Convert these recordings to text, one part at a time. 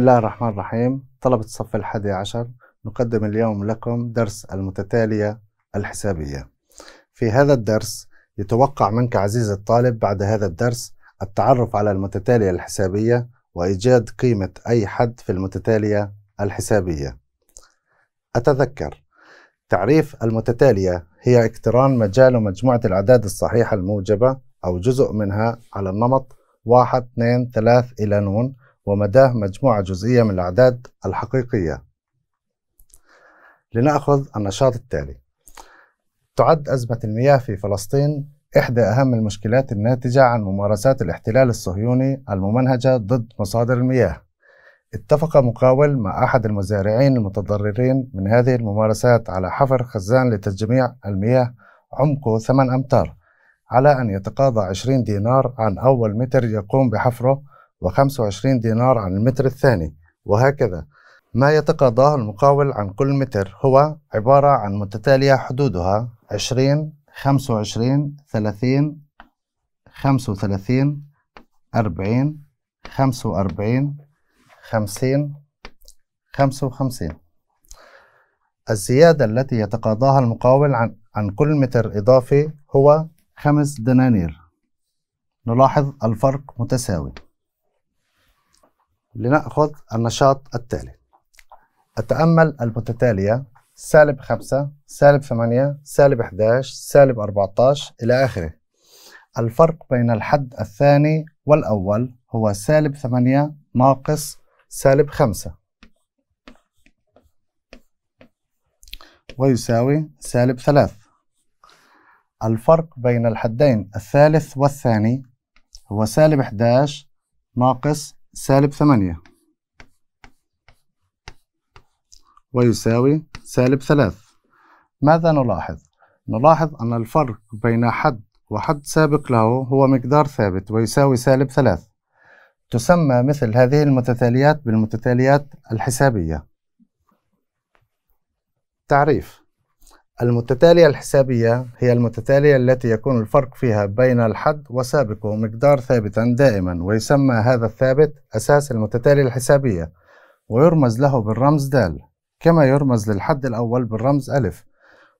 الله الرحمن الرحيم طلبة الصف الحادي عشر نقدم اليوم لكم درس المتتالية الحسابية في هذا الدرس يتوقع منك عزيزي الطالب بعد هذا الدرس التعرف على المتتالية الحسابية وإيجاد قيمة أي حد في المتتالية الحسابية أتذكر تعريف المتتالية هي اقتران مجال ومجموعة الأعداد الصحيحة الموجبة أو جزء منها على النمط 1 2 3 إلى نون ومداه مجموعة جزئية من الأعداد الحقيقية لنأخذ النشاط التالي تعد أزمة المياه في فلسطين إحدى أهم المشكلات الناتجة عن ممارسات الاحتلال الصهيوني الممنهجة ضد مصادر المياه اتفق مقاول مع أحد المزارعين المتضررين من هذه الممارسات على حفر خزان لتجميع المياه عمقه 8 أمتار على أن يتقاضى 20 دينار عن أول متر يقوم بحفره و25 دينار عن المتر الثاني وهكذا ما يتقاضاه المقاول عن كل متر هو عبارة عن متتالية حدودها 20 25 30 35 40 45 50 55 الزيادة التي يتقاضاها المقاول عن, عن كل متر إضافي هو خمس دنانير نلاحظ الفرق متساوي لنأخذ النشاط التالي أتأمل المتتالية سالب 5 سالب 8 سالب 11 سالب 14 إلى آخره الفرق بين الحد الثاني والأول هو سالب 8 ناقص سالب خمسة ويساوي سالب ثلاث الفرق بين الحدين الثالث والثاني هو سالب 11 ناقص سالب 8 ويساوي سالب 3 ماذا نلاحظ؟ نلاحظ أن الفرق بين حد وحد سابق له هو مقدار ثابت ويساوي سالب 3 تسمى مثل هذه المتتاليات بالمتتاليات الحسابية تعريف المتتالية الحسابية هي المتتالية التي يكون الفرق فيها بين الحد وسابقه مقدار ثابتا دائما ويسمى هذا الثابت أساس المتتالية الحسابية ويرمز له بالرمز د كما يرمز للحد الأول بالرمز أ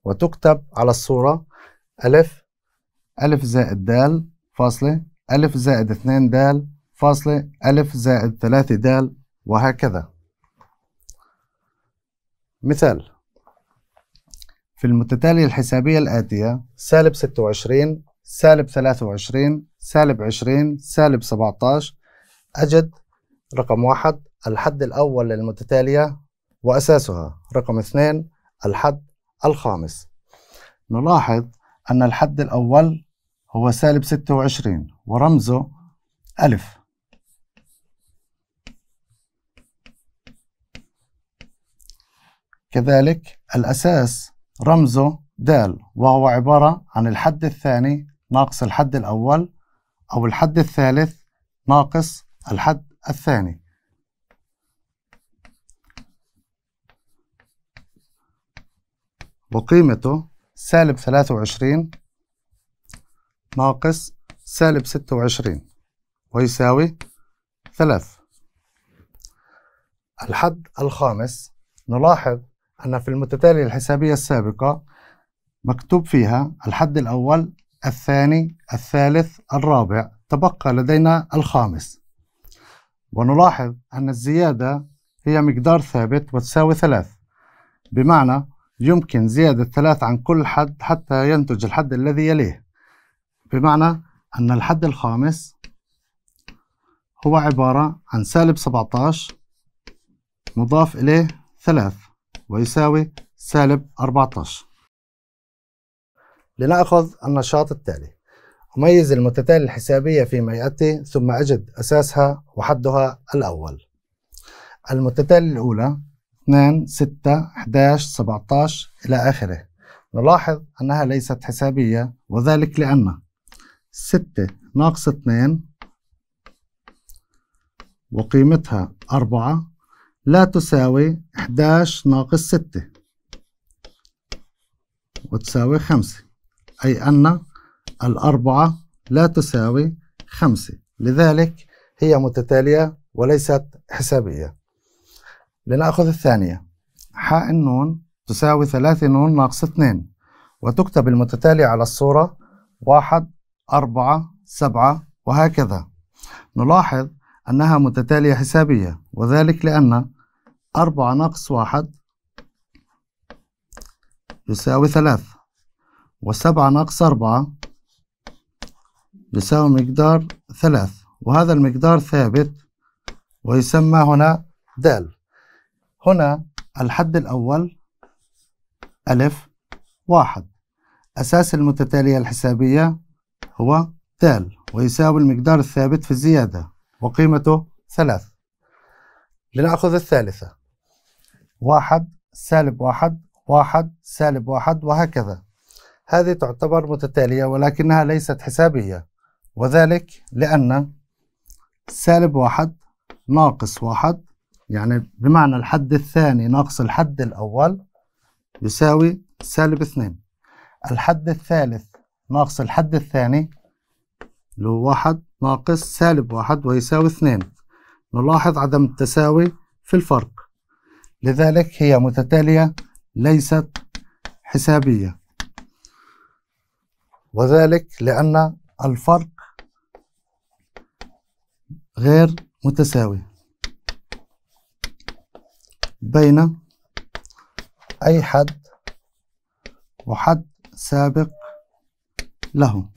وتكتب على الصورة أ ألف زائد د فاصلة ألف زائد اثنين د فاصلة ألف زائد ثلاثة د وهكذا مثال في المتتالية الحسابية الآتية سالب 26 سالب 23 سالب 20 سالب 17 أجد رقم واحد الحد الأول للمتتالية وأساسها رقم اثنين الحد الخامس نلاحظ أن الحد الأول هو سالب 26 ورمزه ألف كذلك الأساس رمزه د وهو عبارة عن الحد الثاني ناقص الحد الأول أو الحد الثالث ناقص الحد الثاني وقيمته سالب 23 ناقص سالب 26 ويساوي 3 الحد الخامس نلاحظ أن في المتتالية الحسابية السابقة مكتوب فيها الحد الأول الثاني الثالث الرابع تبقى لدينا الخامس ونلاحظ أن الزيادة هي مقدار ثابت وتساوي ثلاث بمعنى يمكن زيادة ثلاث عن كل حد حتى ينتج الحد الذي يليه بمعنى أن الحد الخامس هو عبارة عن سالب 17 مضاف إليه ثلاث ويساوي سالب 14 لنأخذ النشاط التالي أميز المتتالي الحسابية في يأتي ثم أجد أساسها وحدها الأول المتتالي الأولى 2 6 11 17 إلى آخره نلاحظ أنها ليست حسابية وذلك لأن 6 ناقص 2 وقيمتها 4 لا تساوي 11 ناقص 6 وتساوي 5 أي أن الأربعة لا تساوي 5 لذلك هي متتالية وليست حسابية لنأخذ الثانية حاء النون تساوي 3 نون ناقص 2 وتكتب المتتالية على الصورة 1 4 7 وهكذا نلاحظ أنها متتالية حسابية وذلك لأن أربعة ناقص واحد يساوي ثلاثة وسبعة ناقص أربعة يساوي مقدار ثلاث وهذا المقدار ثابت ويسمى هنا دال هنا الحد الأول ألف واحد أساس المتتالية الحسابية هو دال ويساوي المقدار الثابت في الزيادة وقيمته ثلاث لنأخذ الثالثة واحد سالب واحد واحد سالب واحد وهكذا هذه تعتبر متتالية ولكنها ليست حسابية وذلك لأن سالب واحد ناقص واحد يعني بمعنى الحد الثاني ناقص الحد الأول يساوي سالب اثنين الحد الثالث ناقص الحد الثاني اللي هو واحد ناقص سالب واحد ويساوي اثنين نلاحظ عدم التساوي في الفرق لذلك هي متتالية ليست حسابية وذلك لأن الفرق غير متساوي بين أي حد وحد سابق له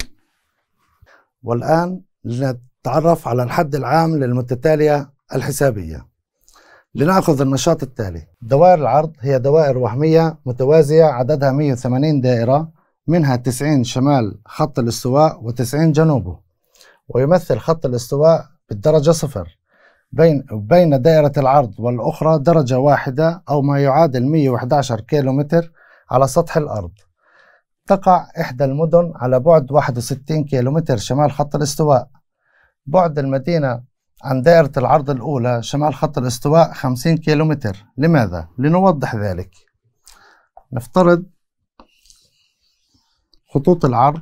والآن لنتعرف على الحد العام للمتتالية الحسابية لنأخذ النشاط التالي دوائر العرض هي دوائر وهمية متوازية عددها 180 دائرة منها 90 شمال خط الاستواء و90 جنوبه ويمثل خط الاستواء بالدرجة صفر بين بين دائرة العرض والأخرى درجة واحدة أو ما يعادل 111 كيلومتر على سطح الأرض تقع إحدى المدن على بعد 61 كيلومتر شمال خط الاستواء بعد المدينة عن دائرة العرض الأولى شمال خط الاستواء 50 كيلومتر لماذا؟ لنوضح ذلك نفترض خطوط العرض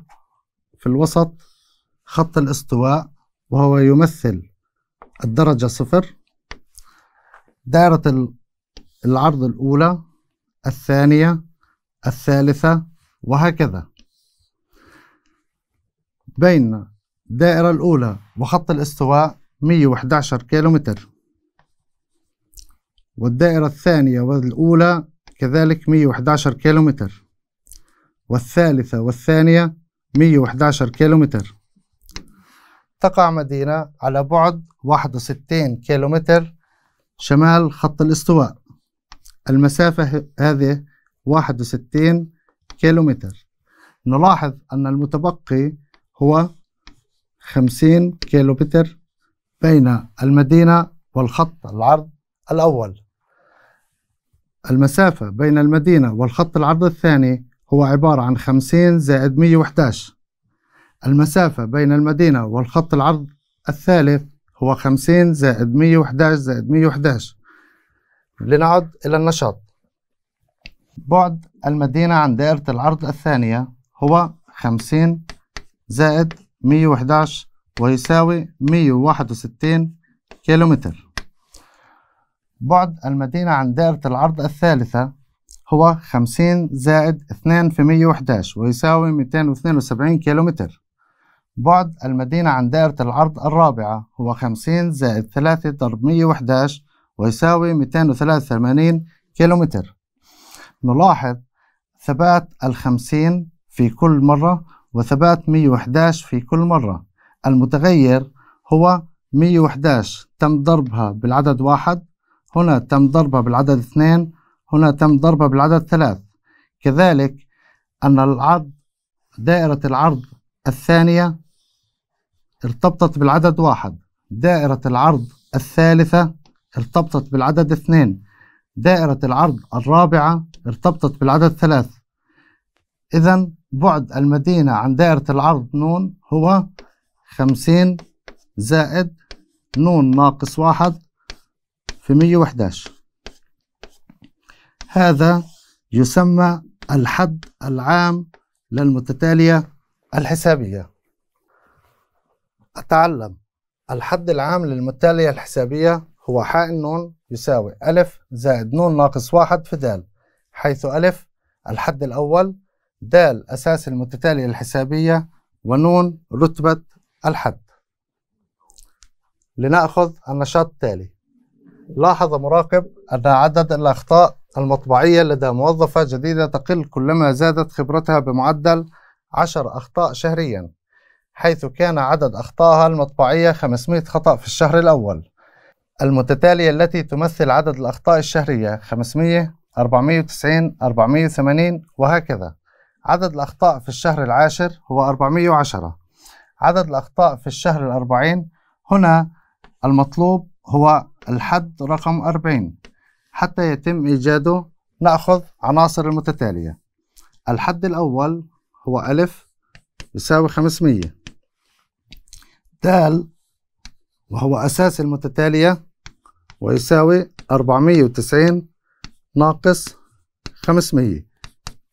في الوسط خط الاستواء وهو يمثل الدرجة صفر دائرة العرض الأولى الثانية الثالثة وهكذا بين الدائرة الأولى وخط الاستواء 111 كيلومتر والدائرة الثانية والأولى كذلك 111 كيلومتر والثالثة والثانية 111 كيلومتر تقع مدينة على بعد 61 كيلومتر شمال خط الاستواء المسافة هذه 61 كيلومتر نلاحظ أن المتبقي هو 50 كيلومتر بين المدينة والخط العرض الأول المسافة بين المدينة والخط العرض الثاني هو عبارة عن 50 زائد 111 المسافة بين المدينة والخط العرض الثالث هو 50 زائد 111 زائد 111 لنعد إلى النشاط بعد المدينة عن دائرة العرض الثانية هو 50 زائد 111 ويساوي 161 كيلومتر بعد المدينة عن دائرة العرض الثالثة هو 50 زائد 2 في 111 ويساوي 272 كيلومتر بعد المدينة عن دائرة العرض الرابعة هو 50 زائد 3 ضرب 111 ويساوي 283 كيلومتر نلاحظ ثبات الخمسين في كل مرة وثبات 111 في كل مرة المتغير هو 111 تم ضربها بالعدد واحد هنا تم ضربها بالعدد اثنين هنا تم ضربها بالعدد ثلاث كذلك أن العرض دائرة العرض الثانية ارتبطت بالعدد واحد دائرة العرض الثالثة ارتبطت بالعدد اثنين دائرة العرض الرابعة ارتبطت بالعدد ثلاث إذا بعد المدينة عن دائرة العرض نون هو 50 زائد نون ناقص واحد في 111 هذا يسمى الحد العام للمتتالية الحسابية أتعلم الحد العام للمتتالية الحسابية هو حاء النون يساوي ألف زائد نون ناقص واحد في د حيث ألف الحد الأول د أساس المتتالية الحسابية ونون رتبة الحد لنأخذ النشاط التالي لاحظ مراقب أن عدد الأخطاء المطبعية لدى موظفة جديدة تقل كلما زادت خبرتها بمعدل عشر أخطاء شهريا حيث كان عدد أخطائها المطبعية 500 خطأ في الشهر الأول المتتالية التي تمثل عدد الأخطاء الشهرية 500 490 480 وهكذا عدد الأخطاء في الشهر العاشر هو 410 عدد الأخطاء في الشهر الأربعين هنا المطلوب هو الحد رقم أربعين حتى يتم إيجاده نأخذ عناصر المتتالية الحد الأول هو ألف يساوي خمسمية دال وهو أساس المتتالية ويساوي أربعمية وتسعين ناقص خمسمية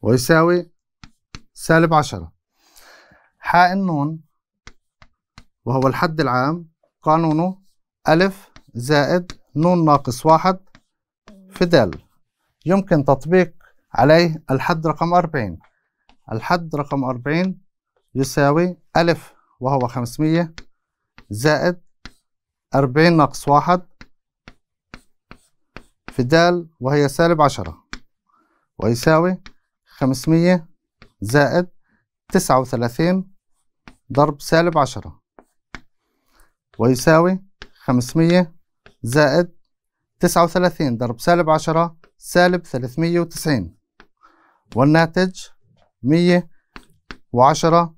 ويساوي سالب عشرة حاء النون وهو الحد العام قانونه ألف زائد نون ناقص واحد في د يمكن تطبيق عليه الحد رقم أربعين الحد رقم أربعين يساوي ألف وهو خمسمية زائد أربعين ناقص واحد في د وهي سالب عشرة ويساوي خمسمية زائد تسعة وثلاثين ضرب سالب عشرة ويساوي 500 زائد 39 ضرب سالب 10 سالب 390 والناتج 110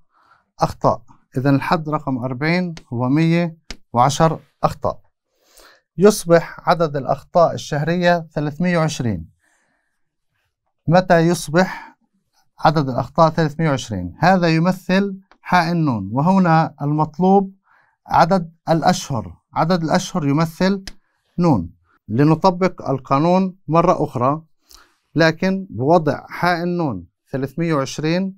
أخطاء إذا الحد رقم 40 هو 110 أخطاء يصبح عدد الأخطاء الشهرية 320 متى يصبح عدد الأخطاء 320 هذا يمثل حاء النون وهنا المطلوب عدد الأشهر عدد الأشهر يمثل نون لنطبق القانون مرة أخرى لكن بوضع حاء النون 320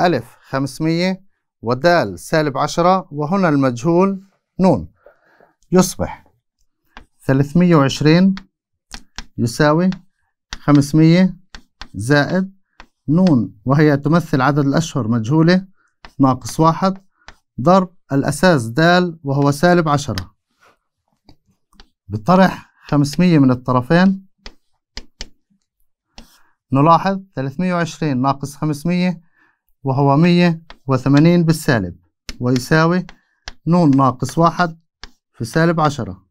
ألف 500 ودال سالب 10 وهنا المجهول نون يصبح 320 يساوي 500 زائد نون وهي تمثل عدد الأشهر مجهولة ناقص واحد ضرب الأساس د وهو سالب عشرة بالطرح خمسمية من الطرفين نلاحظ ثلاثمية وعشرين ناقص خمسمية وهو مية وثمانين بالسالب ويساوي ن ناقص واحد في سالب عشرة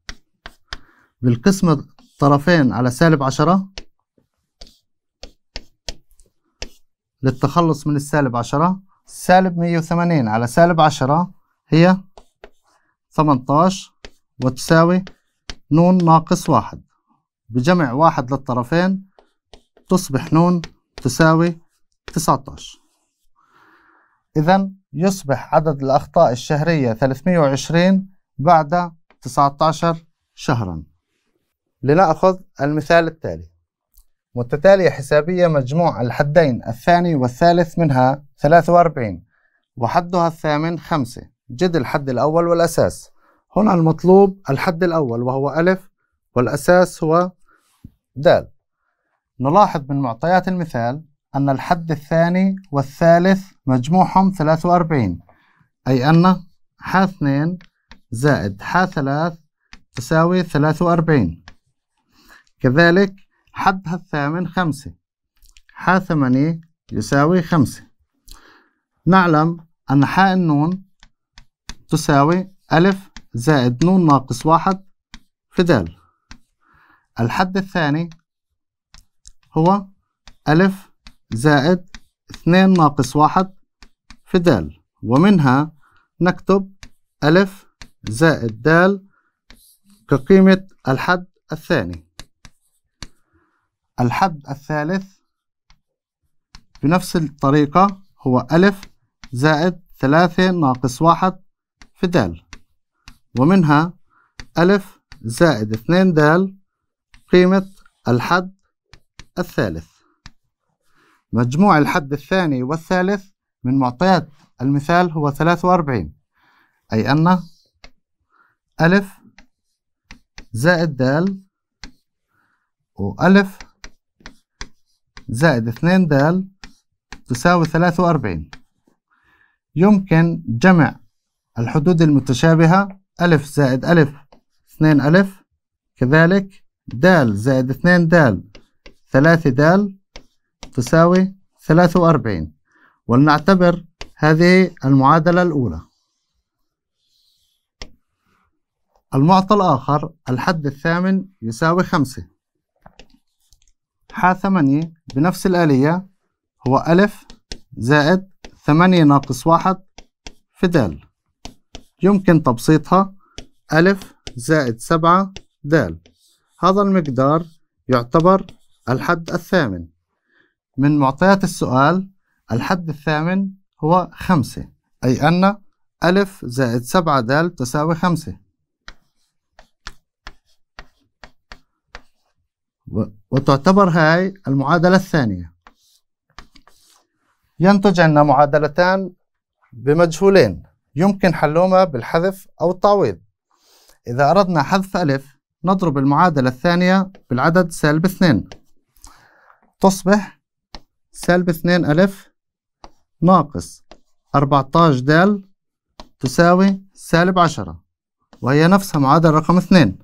بالقسمة الطرفين على سالب عشرة للتخلص من السالب عشرة سالب مية وثمانين على سالب عشرة هي 18 وتساوي نون ناقص واحد بجمع واحد للطرفين تصبح نون تساوي 19 إذا يصبح عدد الأخطاء الشهرية 320 بعد 19 شهرا لنأخذ المثال التالي متتالية حسابية مجموع الحدين الثاني والثالث منها 43 وحدها الثامن 5 جد الحد الأول والأساس هنا المطلوب الحد الأول وهو ألف والأساس هو دال نلاحظ من معطيات المثال أن الحد الثاني والثالث مجموعهم 43 أي أن ح 2 زائد ح 3 تساوي 43 كذلك حدها الثامن 5 ح 8 يساوي 5 نعلم أن حاء النون تساوي ألف زائد نون ناقص واحد في د الحد الثاني هو ألف زائد اثنين ناقص واحد في د ومنها نكتب ألف زائد د كقيمة الحد الثاني الحد الثالث بنفس الطريقة هو ألف زائد ثلاثة ناقص واحد في د ومنها ألف زائد اثنين د قيمة الحد الثالث مجموع الحد الثاني والثالث من معطيات المثال هو ثلاثة وأربعين أي أن ألف زائد د وألف زائد اثنين د تساوي ثلاثة وأربعين يمكن جمع الحدود المتشابهة ألف زائد ألف اثنين ألف كذلك د زائد اثنين د ثلاثة د تساوي ثلاثة وأربعين ولنعتبر هذه المعادلة الأولى المعطى الآخر الحد الثامن يساوي خمسة ح ثمانية بنفس الآلية هو ألف زائد ثمانية ناقص واحد في د يمكن تبسيطها ألف زائد سبعة د هذا المقدار يعتبر الحد الثامن من معطيات السؤال الحد الثامن هو خمسة أي أن ألف زائد سبعة د تساوي خمسة وتعتبر هاي المعادلة الثانية ينتج عنا معادلتان بمجهولين يمكن حلهما بالحذف أو التعويض إذا أردنا حذف ألف نضرب المعادلة الثانية بالعدد سالب اثنين تصبح سالب اثنين ألف ناقص أربعتاش دال تساوي سالب عشرة وهي نفسها معادلة رقم اثنين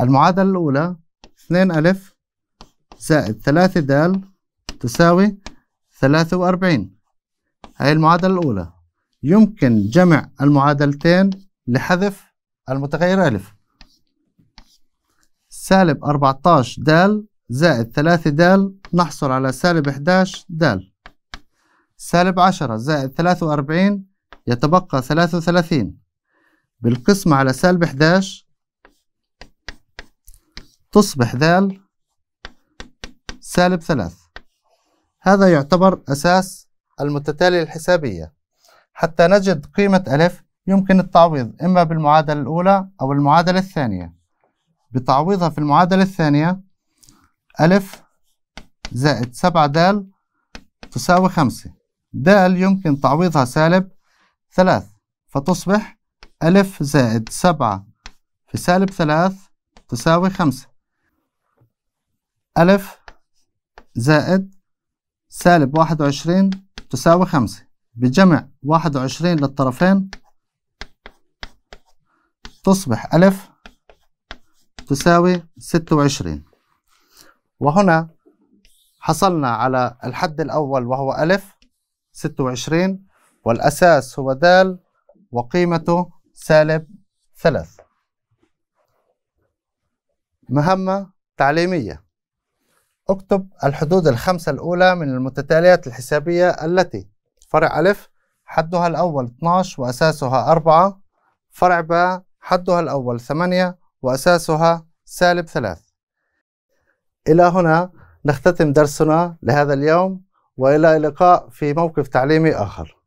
المعادلة الأولى اثنين ألف زائد ثلاثة دال تساوي ثلاثة وأربعين هاي المعادلة الأولى يمكن جمع المعادلتين لحذف المتغير ألف سالب 14 دال زائد 3 دال نحصل على سالب 11 دال سالب 10 زائد 43 يتبقى 33 بالقسمة على سالب 11 تصبح دال سالب 3 هذا يعتبر أساس المتتالية الحسابية حتى نجد قيمة ألف يمكن التعويض إما بالمعادلة الأولى أو المعادلة الثانية بتعويضها في المعادلة الثانية ألف زائد سبعة دال تساوي خمسة دال يمكن تعويضها سالب ثلاث فتصبح ألف زائد سبعة في سالب ثلاث تساوي خمسة ألف زائد سالب واحد وعشرين تساوي خمسة بجمع واحد وعشرين للطرفين تصبح ألف تساوي ستة وعشرين وهنا حصلنا على الحد الأول وهو ألف ستة وعشرين والأساس هو د وقيمته سالب ثلاث مهمة تعليمية اكتب الحدود الخمسة الأولى من المتتاليات الحسابية التي فرع ألف حدها الأول 12 وأساسها 4 فرع باء حدها الأول 8 وأساسها سالب 3 إلى هنا نختتم درسنا لهذا اليوم وإلى لقاء في موقف تعليمي آخر